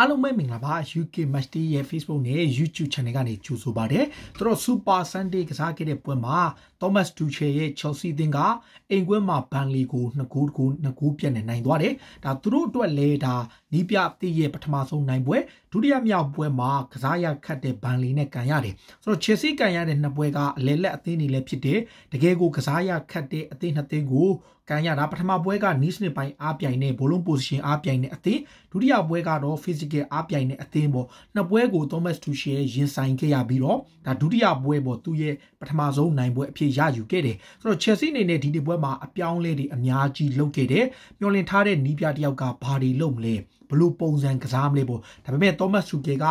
အားလုံးပဲမင်္ဂလာပါ UK Match Day ရဲ့ Facebook နဲ့ YouTube Channel ကနေကြိုဆိုပါတယ်သူတို့ Super Sunday ကစားခဲ့တဲ့ပွဲမှာ Thomas Tuchel ရဲ့ Chelsea သင်းကအိမ်ကွင်းမှာ Burnley ကို2ဂိုးကို2ဂိုးပြတ်နေနိုင်သွားတယ်ဒါသူတို့အတွက်လည်းဒါနီးပြအသစ်ရဲ့ပထမဆုံးနိုင်ပွဲဒုတိယမြောက်ပွဲမှာကစားရခတ်တဲ့ Burnley နဲ့ကန်ရတယ်ဆိုတော့ Chelsea ကန်ရတဲ့နှစ်ပွဲကအလဲလက်အသင်းတွေလည်းဖြစ်တယ်တကယ်ကိုကစားရခတ်တဲ့အသင်းနှစ်သင်းကိုကန်ရတာပထမပွဲက niche နှစ်ပိုင်းအားပြိုင်နဲ့ bowling position အားပြိုင်နဲ့အသင်းဒုတိယပွဲကတော့ physical အားပြိုင်နဲ့အသင်းပေါ့နှစ်ပွဲကို Thomas Tuchel ရင်ဆိုင်ခဲ့ရပြီးတော့ဒါဒုတိယပွဲပေါ့သူရဲ့ပထမဆုံးနိုင်ပွဲအဖြစ်ရယူခဲ့တယ်ဆိုတော့ Chelsea အနေနဲ့ဒီဒီပွဲမှာအပြောင်းလဲတွေအများကြီးလုပ်ခဲ့တယ်မျောလင့်ထားတဲ့နီးပြတယောက်ကဘာတွေလုပ်မလဲဘလို့ပုံစံကစားမလဲပေါ့ဒါပေမဲ့ Thomas Tuchel က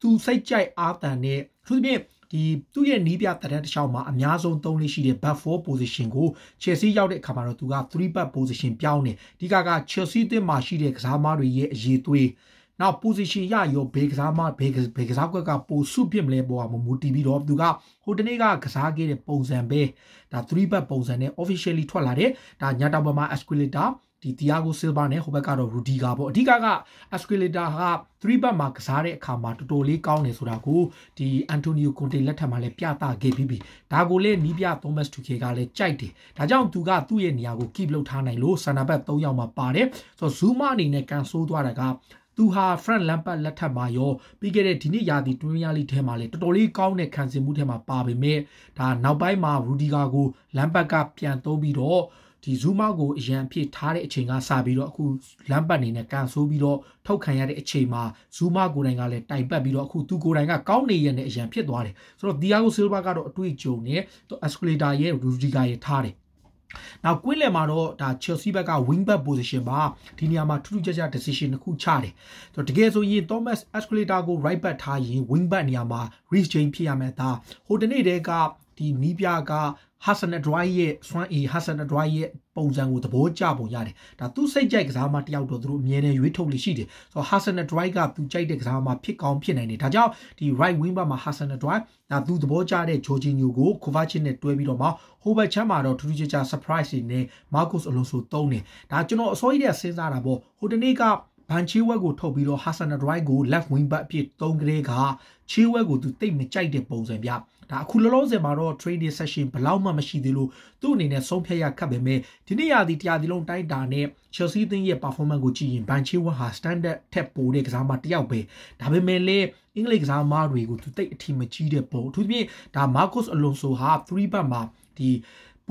သူစိတ်ကြိုက်အားတန်တဲ့သူပြင်ဒီသူ့ရဲ့နီးပြတရက်တစ်ချောင်းမှာအများဆုံးသုံးလေးရှိတဲ့ back four position ကို Chelsea ရောက်တဲ့အခါမှာတော့သူက3 back position ပြောင်းတယ်ဒီကက Chelsea အသင်းမှာရှိတဲ့ကစားမတွေရဲ့အရေးသွေးနောက် position ရရောဘေကစားမဘေဘေကစားကွက်ကပိုစုပြစ်မလဲပေါ်မှာမူတည်ပြီးတော့သူကဟိုတနေ့ကကစားခဲ့တဲ့ပုံစံပဲဒါ3 back ပုံစံနဲ့ officially ထွက်လာတယ်ဒါညတောင်ပေါ်မှာ escalator ဒီတီယာဂိုဆီလဗာနဲ့ဟိုဘက်ကတော့ရူဒီဂါပေါ့အဓိကကအက်စကီလီတာဟာ3ဘက်မှာကစားတဲ့အခါမှာတော်တော်လေးကောင်းတယ်ဆိုတာကိုဒီအန်တိုနီယိုကွန်တေလက်ထက်မှာလည်းပြသခဲ့ပြီးပြီဒါကိုလည်းနီးပြသောမတ်တူကေကလည်းကြိုက်တယ်ဒါကြောင့်သူကသူ့ရဲ့နေရာကိုကိပလုပ်ထားနိုင်လို့ဆန်နာဘက်3ယောက်မှာပါတယ်ဆိုတော့ဇူးမအနေနဲ့ကန်ဆိုးသွားတာကသူဟာ front lampard လက်ထက်မှာရောပြီးခဲ့တဲ့ဒီနှစ်ရာသီ Premier League ထဲမှာလည်းတော်တော်လေးကောင်းတဲ့ခံစင်မှုထဲမှာပါပေမဲ့ဒါနောက်ပိုင်းမှာ Rudiger ကို lampard ကပြန်သုံးပြီးတော့ဒီ Zuma ကိုအရန်ဖြစ်ထားတဲ့အချိန်ကစပြီးတော့အခုလမ်းပတ်နေနဲ့ကန်ဆိုးပြီးတော့ထုတ်ခံရတဲ့အချိန်မှာ Zuma ကိုယ်တိုင်ကလည်းတိုင်ပတ်ပြီးတော့အခုသူကိုယ်တိုင်ကကောင်းနေရတဲ့အရန်ဖြစ်သွားတယ်ဆိုတော့ Thiago Silva ကတော့အတွေ့အကြုံနဲ့သူ Escalator ရဲ့ Rudiger ရဲ့ထားတယ်နောက်ကွင်းလယ်မှာတော့ဒါ Chelsea ဘက်က wing back position မှာဒီနေရာမှာထူးထူးခြားခြား decision တစ်ခုချတယ်။ဆိုတော့တကယ်ဆိုရင် Thomas Escalator ကို right back ထားရင် wing back နေရာမှာ Reece James ဖြစ်ရမယ်ဒါဟိုတနေ့တည်းကဒီနီးပြက Hassan Adwai ရဲ့စွမ်းအီ Hassan Adwai ရဲ့ပုံစံကိုသဘောကျပုံရတယ်ဒါသူစိတ်ကြိုက်ကစားမတယောက်တော့သူတို့အမြဲတမ်းရွေးထုတ်လို့ရှိတယ်ဆိုတော့ Hassan Adwai ကသူကြိုက်တဲ့ကစားမဖြစ်ကောင်းဖြစ်နိုင်တယ်ဒါကြောင့်ဒီ right wing back မှာ Hassan Adwai ဒါသူသဘောကျတဲ့ Jorginho ကို Kovacic နဲ့တွဲပြီးတော့မှ Hobart ချမ်းမှာတော့ထူးထူးခြားခြား surprise တွေနဲ့ Marcus Alonso တုံးတယ်ဒါကျွန်တော်အစိုးရတဲ့စဉ်းစားတာပေါ့ဟိုတနေ့ကဘန်ချီဝက်ကိုထုတ်ပြီးတော့ Hassan Adwai ကို left wing back အဖြစ်သုံးကလေးကချီဝက်ကိုသူတိတ်မကြိုက်တဲ့ပုံစံပြဒါအခုလောလောဆယ်မှာတော့ training session ဘလောက်မှမရှိသေးလို့သူ့အနေနဲ့ဆုံးဖြတ်ရခက်ပေမဲ့ဒီနေ့ရာသီတရားဒီလုံးတိုင်းတာနဲ့ Chelsea သင်းရဲ့ performance ကိုကြည့်ရင် Ban Chilwell ဟာ standard ထက်ပိုတဲ့ကစားမတစ်ယောက်ပဲဒါပေမဲ့လည်းအင်္ဂလိပ်ကစားမတွေကိုသူတိတ်အထီမကြီးတဲ့ပုံအထူးသဖြင့်ဒါ Marcus Alonso ဟာ3ဘတ်မှာဒီ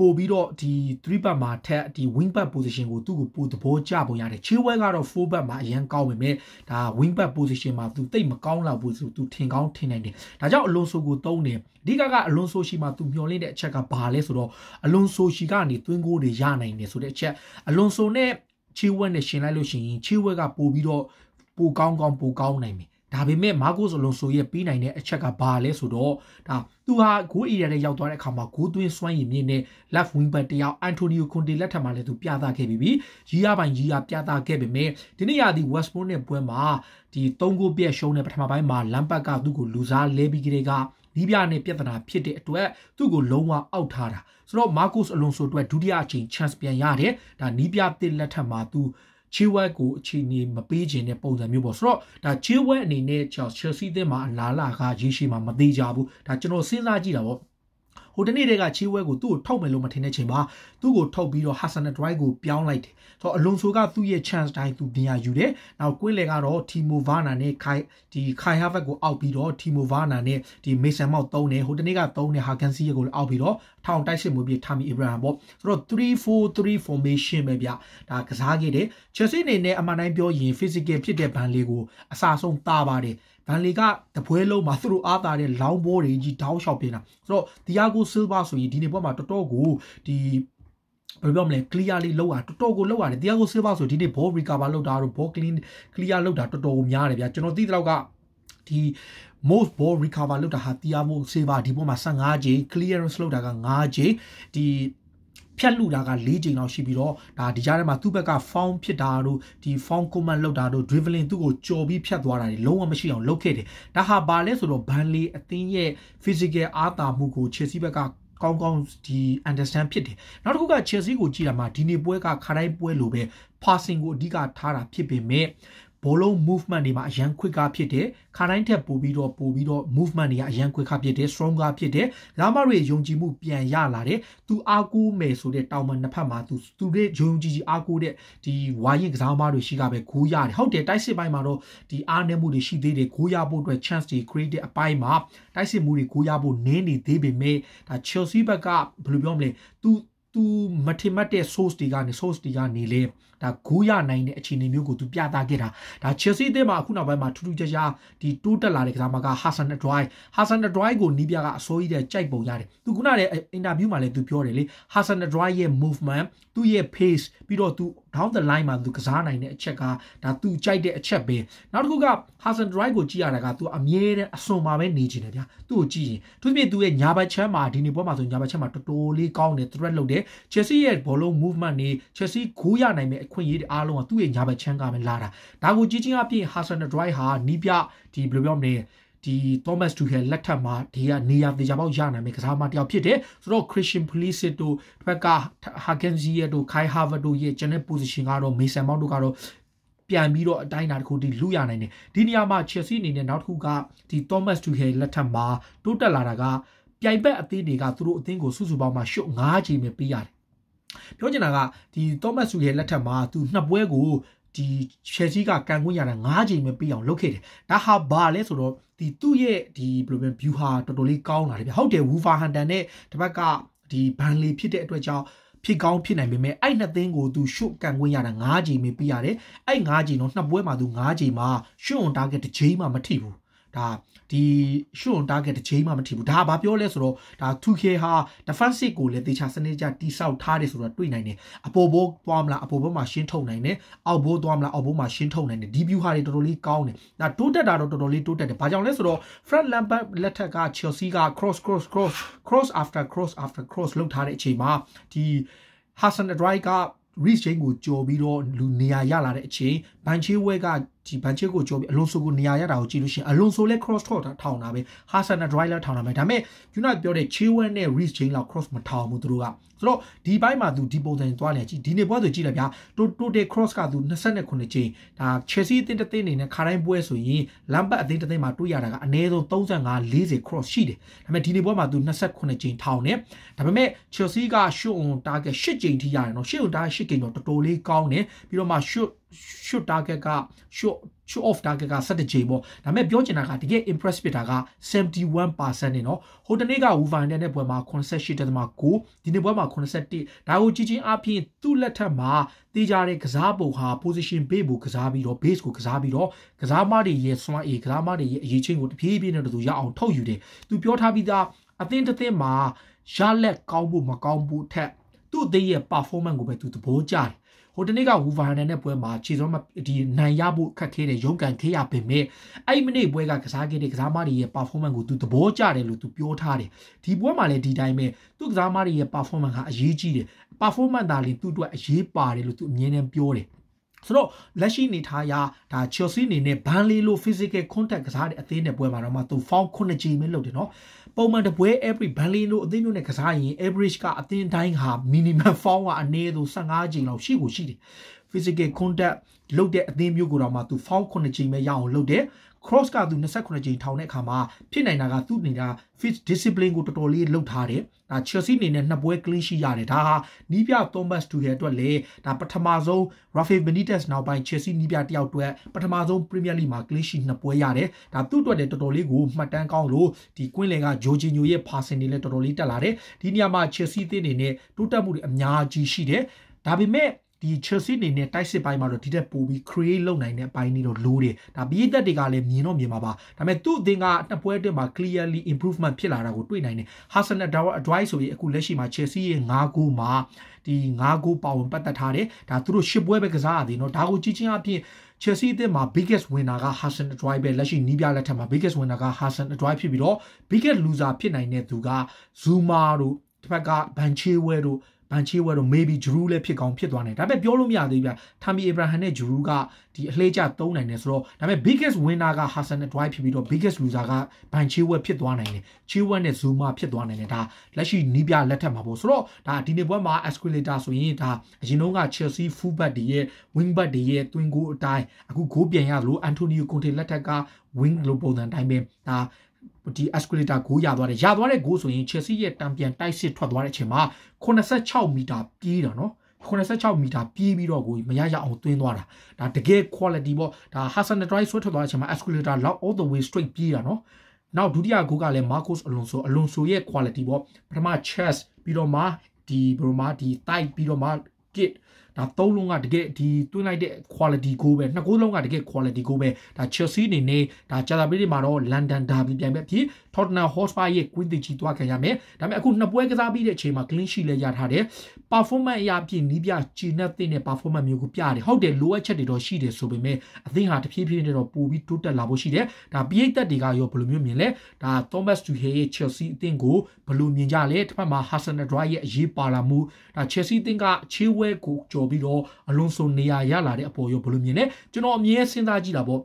ပို့ပြီးတော့ဒီ3 back မှာထက်ဒီ wing back position ကိုသူ့ကိုပို့သဘောကျပုံရတယ်ချေဝဲကတော့ full back မှာအရင်ကောင်းပေမဲ့ဒါ wing back position မှာသူတိတ်မကောင်းလောက်ဘူးဆိုသူထင်ကောင်းထင်နိုင်တယ်ဒါကြောင့်အလွန်ဆိုကိုသုံးတယ်အဓိကကအလွန်ဆိုရှိမှာသူမျောလင့်တဲ့အချက်ကဘာလဲဆိုတော့အလွန်ဆိုရှိကနေသွင်းကိုတွေရနိုင်တယ်ဆိုတဲ့အချက်အလွန်ဆိုနဲ့ချေဝဲနဲ့ရှင်လိုက်လို့ရှိရင်ချေဝဲကပို့ပြီးတော့ပိုကောင်းကောင်းပိုကောင်းနိုင်မယ်ဒါပေမဲ့မာကိုဆိုလုံဆိုရဲ့ပြီးနိုင်တဲ့အချက်ကဘာလဲဆိုတော့ဒါသူဟာဂိုးအီရီယာနဲ့ရောက်သွားတဲ့အခါမှာဂိုးသွင်းစွမ်းရည်မြင့်တဲ့ left wing back တယောက်အန်တိုနီယိုကွန်တေလက်ထက်မှာလည်းသူပြသခဲ့ပြီးပြီရီယာပိုင်ရီယာပြသခဲ့ပေမဲ့ဒီနေ့ရသည့် West Brom နဲ့ပွဲမှာဒီ၃ဂိုးပြည့်ရှုံးတဲ့ပထမပိုင်းမှာလမ်ပတ်ကသူ့ကိုလူစားလဲပြီးကလေးကဒီပြနဲ့ပြဿနာဖြစ်တဲ့အတွက်သူ့ကိုလုံးဝအောက်ထားတာဆိုတော့မာကိုစ်အလွန်ဆိုအတွက်ဒုတိယအချိန် chance ပြန်ရတယ်ဒါနီးပြတစ်လက်ထက်မှာသူချီဝက်ကိုအချီနေမပေးခြင်းတဲ့ပုံစံမျိုးပေါ့ဆိုတော့ဒါချီဝက်အနေနဲ့ချယ်ဆီသင်းမှာအလားလာကရရှိမှာမသေးကြဘူးဒါကျွန်တော်စဉ်းစားကြည့်တာပေါ့ဟိုတနေ့တည်းကချီးဝဲကိုသူ့ကိုထုတ်မယ်လို့မထင်တဲ့ချိန်မှာသူ့ကိုထုတ်ပြီးတော့ဟာဆန်နဲ့ဒရိုက်ကိုပြောင်းလိုက်တယ်ဆိုတော့အလွန်ဆိုကသူ့ရဲ့ chance တိုင်းသူတင်ရယူတယ်နောက်ကွင်းလေကတော့တီမိုဗာနာနဲ့ခိုင်ဒီခိုင်ဟာဗတ်ကိုအောက်ပြီးတော့တီမိုဗာနာနဲ့ဒီမေဆန်မောက်သုံးတယ်ဟိုတနေ့ကသုံးတယ်ဟာကန်စီရဲ့ကိုလည်းအောက်ပြီးတော့ထောင်တိုက်စစ်မှုပြီးထားမီအေဗရာဟမ်ပေါ့ဆိုတော့3-4-3 formation ပဲဗျဒါကစားခဲ့တယ် Chelsea နေနဲ့အမှန်တိုင်းပြောရင် physical ဖြစ်တဲ့ဘန်လေးကိုအစာဆုံးတားပါတယ်ဒန်လီကတပွဲလုံးမှာသူတို့အားသာတဲ့လောင်းဘောတွေကြီးတောင်းလျှောက်ပြနေတာဆိုတော့ဒီယာဂိုဆီလ်ဗာဆိုရင်ဒီနေ့ပွဲမှာတော်တော်ကိုဒီဘယ်လိုပြောမလဲ clearly လောက်တာတော်တော်ကိုလောက်ရတယ်တရားကို silver ဆိုဒီနေ့ ball recover လောက်တာတို့ ball clean clear လောက်တာတော်တော်ကိုများတယ်ဗျာကျွန်တော်သိတဲ့လောက်ကဒီ most ball recover လောက်တာဟာတရားမို့ silver ဒီပုံမှာ15 J clearance လောက်တာက9 J ဒီဖြတ်လူတာက၄ချိန်လောက်ရှိပြီးတော့ဒါဒီကြားထဲမှာသူ့ဘက်က foul ဖြစ်တာတို့ဒီ foul command လောက်တာတို့ dribbling သူ့ကိုကြော်ပြီးဖြတ်သွားတာတွေလုံးဝမရှိအောင်လုပ်ခဲ့တယ်ဒါဟာဘာလဲဆိုတော့ဘန်လီအသင်းရဲ့ physical အားသာမှုကို Chelsea ဘက်ကကောင်းကောင်းဒီ understand ဖြစ်တယ်နောက်တစ်ခုက Chelsea ကိုကြည့်တာမှာဒီနေ့ပွဲကခါတိုင်းပွဲလိုပဲ passing ကိုအဓိကထားတာဖြစ်ပေမဲ့ဘောလုံး movement တွေမှာအရန် quick ကဖြစ်တယ်ခါတိုင်းထက်ပိုပြီးတော့ပိုပြီးတော့ movement တွေကအရန် quick ကဖြစ်တယ် strong ကဖြစ်တယ်လာမတွေယုံကြည်မှုပြန်ရလာတယ်သူအားကိုးမယ်ဆိုတဲ့တောင်းပန်နှစ်ဖက်မှာသူသူတွေယုံကြည်ကြည်အားကိုးတဲ့ဒီဝိုင်းရင်ကစားမားတွေရှိကပဲဂိုးရတယ်ဟုတ်တယ်တိုက်စစ်ပိုင်းမှာတော့ဒီအားနည်းမှုတွေရှိသေးတယ်ဂိုးရဖို့အတွက် chance တွေ create အပိုင်းမှာတိုက်စစ်မှုတွေဂိုးရဖို့နင်းနေသေးပေမဲ့ဒါ Chelsea ဘက်ကဘယ်လိုပြောမလဲသူသူမထင်မှတ်တဲ့ source တွေကနေ source တွေကနေလဲဒါဂိုးရနိုင်တဲ့အခြေအနေမျိုးကိုသူပြသခဲ့တာဒါ Chelsea အသင်းမှာအခုနောက်ပိုင်းမှာထူးထူးခြားခြားဒီတိုးတက်လာတဲ့ကစားမက Hassan Adwai Hassan Adwai ကိုနီးပြကအစိုးရတဲ့ကြိုက်ပုံရတယ်သူခုနတဲ့အင်တာဗျူးမှာလည်းသူပြောတယ်လေ Hassan Adwai ရဲ့ movement သူ့ရဲ့ pace ပြီးတော့သူ down the line မှာသူကစားနိုင်တဲ့အချက်ကဒါသူကြိုက်တဲ့အချက်ပဲနောက်တစ်ခုက Hassan Adwai ကိုကြည့်ရတာကသူအမြဲတမ်းအစွန်မှာပဲနေချင်တယ်ဗျာသူ့ကိုကြည့်ရင်သူပြည့်သူရဲ့ညာဘက်ချမ်းမှာဒီနေ့ပွဲမှာဆိုညာဘက်ချမ်းမှာတော်တော်လေးကောင်းတယ် threat လုပ်တယ် Chelsea ရဲ့ဘောလုံး movement နေ Chelsea ဂိုးရနိုင်မယ့်တဲ့အခွင့်အရေးအားလုံးကသူ့ရဲ့ညာဘက်ချမ်းကပဲလာတာဒါကိုကြီးကြီးအပြင် Hassan Drive ဟာနီးပြဒီဘယ်လိုပြောမလဲဒီ Thomas Tuchel လက်ထက်မှာဒီကနေရာတေချာပေါက်ရနိုင်မယ်ကစားမတယောက်ဖြစ်တယ်ဆိုတော့ Christian Pulisic တို့တစ်ဖက်က Hakenzie တို့ Kai Havertz တို့ရဲ့ channel position ကတော့ Mason Mount တို့ကတော့ပြန်ပြီးတော့အတိုင်းအတာတစ်ခုဒီလူရနိုင်တယ်ဒီနေရာမှာ Chelsea အနေနဲ့နောက်တစ်ခုကဒီ Thomas Tuchel လက်ထက်မှာတိုးတက်လာတာကပြိုင်ဘက်အသင်းတွေကသူတို့အသင်းကိုစုစုပေါင်းမှရှုပ်၅ချိန်ပဲပေးရတယ်ပြောချင်တာကဒီ Thomas Tuchel လက်ထက်မှာသူနှစ်ပွဲကိုဒီ Chelsea ကကန်ခွင့်ရတာ9ချိန်ပဲပြီးအောင်လုပ်ခဲ့တယ်ဒါဟာဘာလဲဆိုတော့ဒီသူ့ရဲ့ဒီဘယ်လိုပဲ view ဟာတော်တော်လေးကောင်းလာတယ်ဗျဟုတ်တယ် Wolverhampton နဲ့တစ်ဘက်ကဒီ Burnley ဖြစ်တဲ့အတွက်ကြောင့်ဖြစ်ကောင်းဖြစ်နိုင်ပေမဲ့အဲ့နှစ်သင်းကိုသူရှုတ်ကန်ခွင့်ရတာ9ချိန်ပဲပြီးရတယ်အဲ့9ချိန်တော့နှစ်ပွဲမှာသူ9ချိန်မှာရှုတ် on target တစ်ချိန်မှမထိဘူးဒါဒီရှုံ target တစ်ချိန်မှမထိဘူးဒါဘာပြောလဲဆိုတော့ဒါ 2K ဟာ defensive ကိုလည်းတေချာစနစ်ကြတိဆောက်ထားတယ်ဆိုတော့တွေ့နိုင်တယ်အပေါ်ဘိုးသွားမလားအပေါ်ဘိုးမှာရှင်းထုတ်နိုင်တယ်အောက်ဘိုးသွားမလားအောက်ဘိုးမှာရှင်းထုတ်နိုင်တယ်ဒီ view ဟာတွေတော်တော်လေးကောင်းတယ်ဒါတိုးတက်တာတော့တော်တော်လေးတိုးတက်တယ်ဘာကြောင့်လဲဆိုတော့ front lampard လက်ထက်က Chelsea က cross cross cross cross after cross after cross လုပ်ထားတဲ့အချိန်မှာဒီ Hassan Adrai က Reece James ကိုကြော်ပြီးတော့လူနေရာရလာတဲ့အချိန် Bancheway ကဒီဘန်ချစ်ကိုကြောပြီးအလွန်ဆိုကိုနေရာရတာကိုကြည့်လို့ရှိရင်အလွန်ဆိုလဲ cross ထောက်ထောင်တာပဲ Hassan Driver ထောင်တာပဲဒါပေမဲ့ United ပြောတဲ့ Chilwell နဲ့ Reece James လောက် cross မထောင်ဘူးသူတို့ကဆိုတော့ဒီဘက်မှာသူဒီပုံစံသွားနေကြည့်ဒီနေ့ပွဲဆိုကြည့်လိုက်ဗျာ total cross ကသူ28ချိန်ဒါ Chelsea အသင်းတစ်သင်းအနေနဲ့ခါတိုင်းပွဲဆိုရင် Lampard အသင်းတစ်သင်းမှာတွေ့ရတာကအနည်းဆုံး35 40 cross ရှိတယ်ဒါပေမဲ့ဒီနေ့ပွဲမှာသူ28ချိန်ထောင်တယ်ဒါပေမဲ့ Chelsea က shot on target 8ချိန်ထိရတယ်နော် shot on target 8ချိန်တော့တော်တော်လေးကောင်းတယ်ပြီးတော့မှ shot shoot target က shoot shoot off target က17ချိန်ပေါ့ဒါပေမဲ့ပြောချင်တာကတကယ် impress ဖြစ်တာက71%နေနော်ဟိုတနေ့က Wolverhampton နဲ့ပွဲမှာ88.9ဒီနေ့ပွဲမှာ81ဒါကိုကြီးချင်းအပြင်သူ့လက်ထက်မှာတေးကြတဲ့ကစားပုံဟာ position base ကိုကစားပြီးတော့ base ကိုကစားပြီးတော့ကစားမတွေရဲ့စွမ်းအင်ကစားမတွေရဲ့အရေးချင်းကိုတပြေးပြေးနဲ့တူရအောင်ထုတ်ယူတယ်သူပြောထားပြီးသားအသင်းတစ်သင်းမှာရလက်ကောင်းဖို့မကောင်းဖို့ထက်သူ့အသင်းရဲ့ performance ကိုပဲသူသဘောကျတယ်ဟိုတနေ့ကဝူဗာနန်နဲ့ပွဲမှာခြေစွမ်းဒီနိုင်ရဖို့ခက်ခဲတဲ့ရုံးကန်ခဲရပင်မဲ့အဲ့မိနစ်ပွဲကကစားခဲ့တဲ့ကစားမတွေရဲ့ performance ကိုသူသဘောကျတယ်လို့သူပြောထားတယ်ဒီပွဲမှာလည်းဒီတိုင်းပဲသူကစားမတွေရဲ့ performance ကအရေးကြီးတယ် performance သာလေသူ့အတွက်အရေးပါတယ်လို့သူအမြဲတမ်းပြောတယ်ဆိုတော့လက်ရှိနေထားရဒါ Chelsea အနေနဲ့ Burnley လို physical contact ကစားတဲ့အသင်းနဲ့ပွဲမှာတော့မှသူ foul 9ကြိမ်ပဲလုပ်တယ်နော်ပုံမှန်တပွဲ every ဘန်လင်းတို့အသင်းမျိုးနဲ့ကစားရင် average ကအသင်းတိုင်းဟာ minimum form ကအနည်းဆုံး15ချိန်လောက်ရှိကိုရှိတယ် physical contact လုပ်တဲ့အသင်းမျိုးကိုတော့မှသူ foul 9ချိန်ပဲရအောင်လုပ်တယ် cross ကသူ28ကြိမ်ထောင်တဲ့အခါမှာဖြစ်နိုင်တာကသူ့နေတာ fifth discipline ကိုတော်တော်လေးလှုပ်ထားတယ်။ဒါ Chelsea အနေနဲ့နှစ်ပွဲ clean sheet ရတယ်။ဒါဟာနီးပြ Thomas Tuchel အတွက်လည်းဒါပထမဆုံး Rafael Benitez နောက်ပိုင်း Chelsea နီးပြတယောက်အတွက်ပထမဆုံး Premier League မှာ clean sheet နှစ်ပွဲရတယ်။ဒါသူ့အတွက်လည်းတော်တော်လေးကိုမှတ်တမ်းကောင်းလို့ဒီ Quinlan က Jorginho ရဲ့ passing တွေလည်းတော်တော်လေးတက်လာတယ်။ဒီနေရာမှာ Chelsea အသင်းအနေနဲ့တိုးတက်မှုတွေအများကြီးရှိတယ်။ဒါပေမဲ့ဒီ Chelsea အနေနဲ့တိုက်စစ်ပိုင်းမှာတော့ဒီထက်ပိုပြီး create လုပ်နိုင်တဲ့အပိုင်းတွေတော့လိုးတယ်ဒါပြည်သက်တွေကလည်းမြင်တော့မြင်ပါပါဒါပေမဲ့သူ့အသင်းကနှစ်ပွဲအတွင်းမှာ clearly improvement ဖြစ်လာတာကိုတွေ့နိုင်တယ် Hasan Adwai ဆိုရင်အခုလက်ရှိမှာ Chelsea ရဲ့၅ဂိုးမှာဒီ၅ဂိုးပါဝင်ပတ်သက်ထားတယ်ဒါသူတို့၈ပွဲပဲကစားရသေးတယ်เนาะဒါကိုကြည့်ချင်းအပြင် Chelsea အသင်းမှာ biggest winner က Hassan Adwai ပဲလက်ရှိနီးပြလက်ထက်မှာ biggest winner က Hassan Adwai ဖြစ်ပြီးတော့ biggest loser ဖြစ်နိုင်တဲ့သူက Zuma တို့တစ်ဖက်က Banchewell တို့ဘန်ချီဝဲတော့ maybe ဂျရူးလည်းဖြစ်ကောင်းဖြစ်သွားနိုင်ဒါပေမဲ့ပြောလို့မရသေးဘူးဗျ။ထာမီအေဗရာဟမ်နဲ့ဂျရူးကဒီအလှဲကျသုံးနိုင်တယ်ဆိုတော့ဒါပေမဲ့ biggest winner က Hassan Dwight ဖြစ်ပြီးတော့ biggest loser ကဘန်ချီဝဲဖြစ်သွားနိုင်တယ်။ချီဝဲနဲ့ Zuma ဖြစ်သွားနိုင်တယ်ဒါလက်ရှိနီးပြလက်ထက်မှာပေါ့ဆိုတော့ဒါဒီနေ့ပွဲမှာ escalator ဆိုရင်ဒါအရင်တုန်းက Chelsea fullback တွေရဲ့ wingback တွေရဲ့ twin goal အတိုင်းအခု goal ပြန်ရလို့ Antonio Conte လက်ထက်က wing လို့ပုံစံတိုင်းပဲဒါဒီ escalator ဂိုးရသွားတယ်ရသွားတဲ့ဂိုးဆိုရင် Chelsea ရဲ့တံပြန်တိုက်စစ်ထွက်သွားတဲ့အချိန်မှာ86မီတာပြေးတာနော်86မီတာပြေးပြီးတော့ကိုမရရအောင်သွင်းသွားတာဒါတကယ် quality ပေါ့ဒါ Hassan Dry ဆွဲထွက်သွားတဲ့အချိန်မှာ escalator lock all the way straight ပြေးတာနော်နောက်ဒုတိယဂိုးကလည်း Marcos Alonso Alonso ရဲ့ quality ပေါ့ပထမ chest ပြီးတော့မှဒီဘယ်လိုမှဒီ tight ပြီးတော့မှ kick ဒါသုံးလုံးကတကယ်ဒီတွင်းလိုက်တဲ့ quality goal ပဲနှစ်ကိုးလုံးကတကယ် quality goal ပဲဒါ Chelsea အနေနဲ့ဒါ Chelsea ပြည်မှာတော့ London Derby ပြိုင်ပွဲဖြစ် Tottenham Hotspur ရဲ့ Queen တီကြီးတွားခံရမယ်ဒါပေမဲ့အခုနှစ်ပွဲကစားပြီးတဲ့အချိန်မှာ clean sheet လည်းရထားတယ် performance အရာပြင်နီးပြချီနှက်တဲ့ performance မျိုးကိုပြတယ်ဟုတ်တယ်လိုအပ်ချက်တွေတော့ရှိတယ်ဆိုပေမဲ့အသင်းဟာတဖြည်းဖြည်းနဲ့တော့ပိုပြီးတိုးတက်လာဖို့ရှိတယ်ဒါပိတ်သက်တွေကရောဘယ်လိုမျိုးမြင်လဲဒါ Thomas Tuchel ရဲ့ Chelsea အသင်းကိုဘယ်လိုမြင်ကြလဲတစ်ဖက်မှာ Hasan Adrai ရဲ့အရေးပါလာမှုဒါ Chelsea အသင်းကချေးဝဲကိုကြော်ပေါ်ပြီးတော့အလွန်ဆိုနေရာရလာတဲ့အပေါ်ရောဘယ်လိုမြင်လဲကျွန်တော်အမြဲစဉ်းစားကြည့်တာပေါ့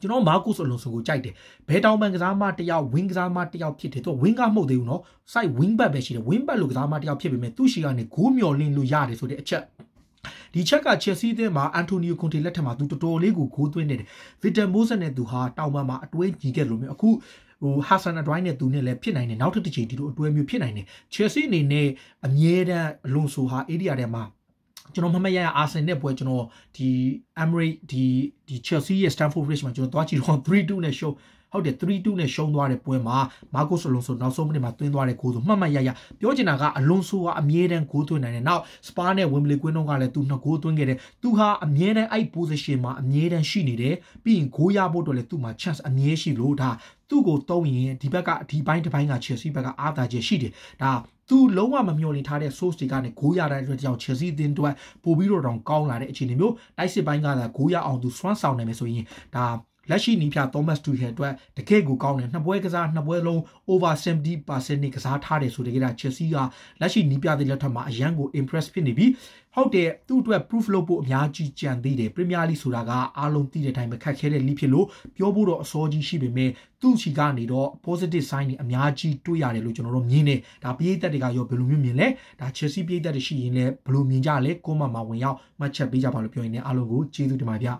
ကျွန်တော်မာကုစ်အလွန်ဆိုကိုကြိုက်တယ်ဘဲတောင်ပန်ကစားမတယောက်ဝင်းကစားမတယောက်ဖြစ်တယ်သူဝင်းကမဟုတ်သေးဘူးနော် site wing back ပဲရှိတယ် wing back လို့ကစားမတယောက်ဖြစ်ပေမဲ့သူ့ရှိကနေဂိုးမျောလင်းလို့ရတယ်ဆိုတဲ့အချက်ဒီချက်ကချက်စီးသင်းမှာအန်တိုနီယိုကွန်တေလက်ထက်မှာသူတော်တော်လေးကိုဂိုးသွင်းနေတယ်ဗီတာမိုးဆက်နဲ့သူဟာတောင်ပန်မှာအတွဲညီခဲ့လို့မျိုးအခုဟိုဟာဆန်အဒရိုင်းနဲ့သူနဲ့လည်းဖြစ်နိုင်တယ်နောက်ထပ်တစ်ချိန်ဒီလိုအတွဲမျိုးဖြစ်နိုင်တယ်ချက်စီအနေနဲ့အမြဲတမ်းအလွန်ဆိုဟာအေရီယာထဲမှာကျွန်တော်မမှတ်ရရအာဆင်နဲ့ပွဲကျွန်တော်ဒီ Emirates ဒီဒီ Chelsea ရဲ့ Stamford Bridge မှာကျွန်တော်တွားကြည့်တော့3-2နဲ့ရှုံးဟုတ်တယ်3-2နဲ့ရှုံးသွားတဲ့ပွဲမှာမာကိုဆိုလွန်ဆိုနောက်ဆုံးမိနစ်မှာတွင်းသွားတဲ့ဂိုးဆိုမှတ်မှတ်ရရပြောချင်တာကအလွန်ဆိုကအမြဲတမ်းဂိုးသွင်းနိုင်တယ်နောက်စပါနဲ့ဝင်းဘလီကွင်းတော့ကလည်းသူနှစ်ဂိုးသွင်းခဲ့တယ်သူဟာအမြဲတမ်းအဲ့ position မှာအမြဲတမ်းရှိနေတယ်ပြီးရင်ဂိုးရဖို့အတွက်လည်းသူ့မှာ chance အမြဲရှိလို့ဒါသူ့ကိုတုံးရင်ဒီဘက်ကဒီဘိုင်းတစ်ဘိုင်းက Chelsea ဘက်ကအားသာချက်ရှိတယ်ဒါသူလုံးဝမမျှော်လင့်ထားတဲ့ source တွေကနေဂိုးရတဲ့အတွက်ကြောင့် Chelsea အသင်းတို့ပို့ပြီးတော့တောင်ကောင်းလာတဲ့အခြေအနေမျိုးတိုက်စစ်ပိုင်းကသာဂိုးရအောင်သူစွမ်းဆောင်နိုင်မယ်ဆိုရင်ဒါလက်ရှိနီးပြ Thomas Tuchel အတွက်တကယ့်ကိုကောင်းတယ်နှစ်ပွဲကစားနှစ်ပွဲလုံး over 70%နဲ့ကစားထားတယ်ဆိုတဲ့ကိစ္စ Chelsea ကလက်ရှိနီးပြတဲ့လက်ထက်မှာအရန်ကို impress ဖြစ်နေပြီးဟုတ်တယ်သူ့အတွက် proof လုပ်ဖို့အများကြီးကြံသေးတယ် Premier League ဆိုတာကအားလုံးသိတဲ့အတိုင်းမခက်ခဲတဲ့ league ဖြစ်လို့ပြောဖို့တော့အစောကြီးရှိပေမဲ့သူ့ချီကနေတော့ positive sign တွေအများကြီးတွေ့ရတယ်လို့ကျွန်တော်တို့မြင်နေဒါပရိသတ်တွေကရောဘယ်လိုမျိုးမြင်လဲဒါ Chelsea ပရိသတ်တွေရှိရင်လည်းဘယ်လိုမြင်ကြလဲကိုမမှာဝင်ရောက်မှတ်ချက်ပေးကြပါလို့ပြောရင်းနဲ့အားလုံးကိုကျေးဇူးတင်ပါဗျာ